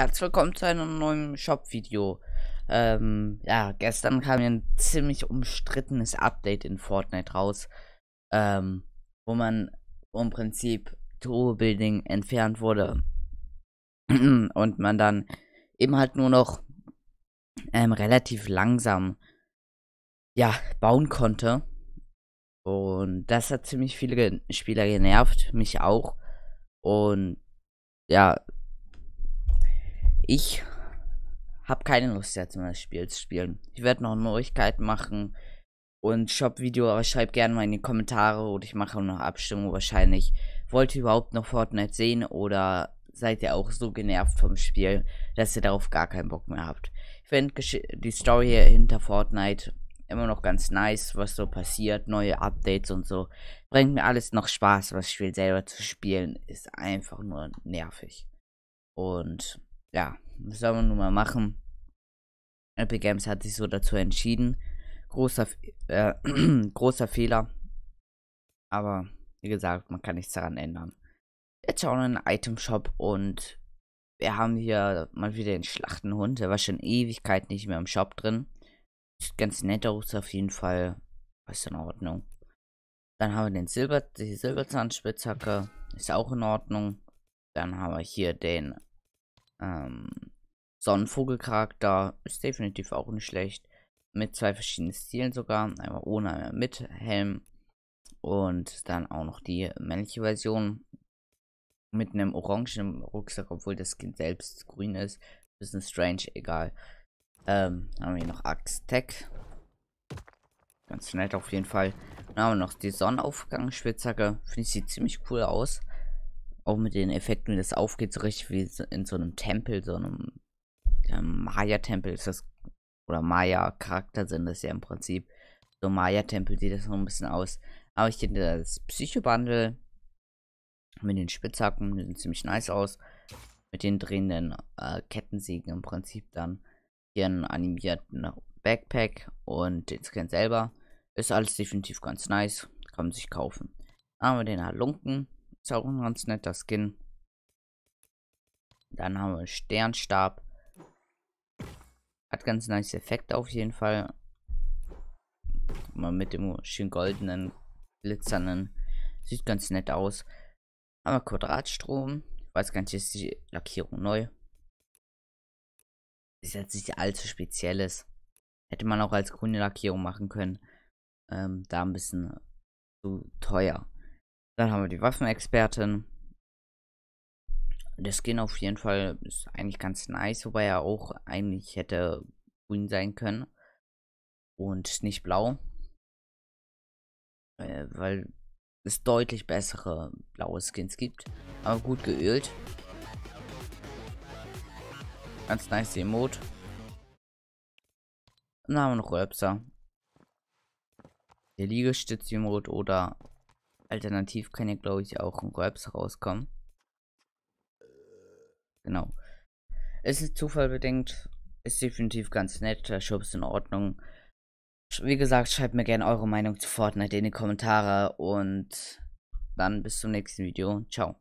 Herzlich willkommen zu einem neuen Shop-Video. Ähm, ja, gestern kam ein ziemlich umstrittenes Update in Fortnite raus, ähm, wo man im Prinzip Tour Building entfernt wurde und man dann eben halt nur noch ähm, relativ langsam ja, bauen konnte. Und das hat ziemlich viele Spieler genervt, mich auch. Und ja, ich habe keine Lust jetzt mehr das Spiel zu spielen. Ich werde noch Neuigkeiten machen und Shop-Video, aber schreibt gerne mal in die Kommentare oder ich mache noch Abstimmung wahrscheinlich. Wollt ihr überhaupt noch Fortnite sehen oder seid ihr auch so genervt vom Spiel, dass ihr darauf gar keinen Bock mehr habt? Ich finde die Story hinter Fortnite immer noch ganz nice, was so passiert, neue Updates und so. Bringt mir alles noch Spaß, was Spiel selber zu spielen ist einfach nur nervig. Und ja das soll man nun mal machen. Epic Games hat sich so dazu entschieden. Großer, äh, großer Fehler. Aber wie gesagt, man kann nichts daran ändern. Jetzt schauen wir in den Item Shop und wir haben hier mal wieder den Schlachtenhund. Der war schon Ewigkeit nicht mehr im Shop drin. Sieht ganz nett aus auf jeden Fall. Ist in Ordnung. Dann haben wir den Silber, die Silberzahnspitzhacke. Ist auch in Ordnung. Dann haben wir hier den ähm, Sonnenvogelcharakter ist definitiv auch nicht schlecht. Mit zwei verschiedenen Stilen sogar. Einmal ohne, einmal mit Helm. Und dann auch noch die männliche Version. Mit einem orangenen Rucksack, obwohl das Skin selbst grün ist. Bisschen strange, egal. Ähm, dann haben wir hier noch Axt Tech. Ganz nett auf jeden Fall. Dann haben wir noch die Sonnenaufgangsspitzhacke. Finde ich, sieht ziemlich cool aus. Auch mit den Effekten, wie das aufgeht, so richtig wie in so einem Tempel, so einem der ähm, Maya-Tempel ist das, oder Maya-Charakter sind das ja im Prinzip. So Maya-Tempel sieht das so ein bisschen aus. Aber ich finde das Psycho-Bundle mit den Spitzhacken sieht ziemlich nice aus. Mit den drehenden äh, Kettensägen im Prinzip dann. Hier einen animierten Backpack und den Scan selber. Ist alles definitiv ganz nice. Kann man sich kaufen. Dann haben wir den Halunken. Ist auch ein ganz netter Skin. Dann haben wir Sternstab. Hat ganz nice Effekt auf jeden Fall. Mal mit dem schön goldenen, glitzernden. Sieht ganz nett aus. Aber Quadratstrom. Ich weiß gar nicht, ist die Lackierung neu. Ist jetzt nicht allzu spezielles. Hätte man auch als grüne Lackierung machen können. Ähm, da ein bisschen zu teuer. Dann haben wir die Waffenexpertin der Skin auf jeden Fall ist eigentlich ganz nice, wobei er auch eigentlich hätte grün sein können. Und nicht blau. Äh, weil es deutlich bessere blaue Skins gibt. Aber gut geölt. Ganz nice Emote. Dann haben wir noch Röpser. Der Liegestütz-Emote oder alternativ kann ja glaube ich auch ein Röpser rauskommen. Genau. Es ist zufallbedingt, ist definitiv ganz nett, der Shop ist in Ordnung. Wie gesagt, schreibt mir gerne eure Meinung zu Fortnite in die Kommentare und dann bis zum nächsten Video. Ciao.